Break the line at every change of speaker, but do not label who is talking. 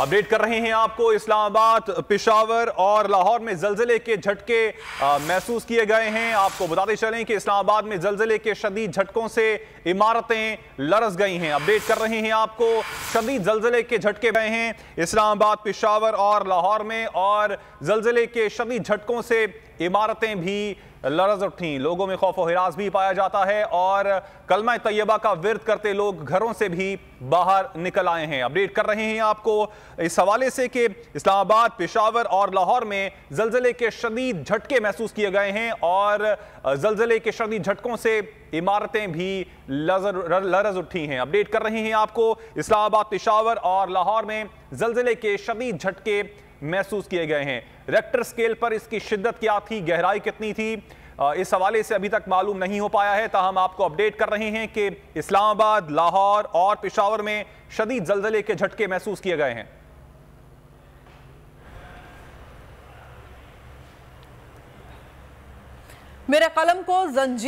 update कर रहे हैं आपको इस्लामाबाद पिशावर और लाहौर में जलजिले के झटके महसूस किए गए हैं आपको बताते चलें कि इस्लामाबाद में जलजिले के शदीद झटकों से इमारतें लरस गई हैं अपडेट कर रहे हैं आपको शदीद जलजिले के झटके गए हैं इस्लामाबाद पिशावर और लाहौर में और जलजिले के शदीद झटकों से इमारतें भी लरज उठी लोगों में खौफ हिरास भी पाया जाता है और कलमा तैयबा का विरत करते लोग घरों से भी बाहर निकल आए हैं अपडेट कर रहे हैं आपको इस हवाले से कि इस्लामाबाद पेशावर और लाहौर में जलजले के शदीद झटके महसूस किए गए हैं और जलजले के शदीद झटकों से इमारतें भी लरज उठी हैं अपडेट कर रहे हैं आपको इस्लामाबाद पेशावर और लाहौर में जलजले के शदीद झटके महसूस किए गए हैं रेक्टर स्केल पर इसकी शिद्दत क्या थी गहराई कितनी थी इस हवाले से अभी तक मालूम नहीं हो पाया है तहम आपको अपडेट कर रहे हैं कि इस्लामाबाद लाहौर और पिशावर में शदीद जलजले के झटके महसूस किए गए हैं
मेरे कलम को जंजीर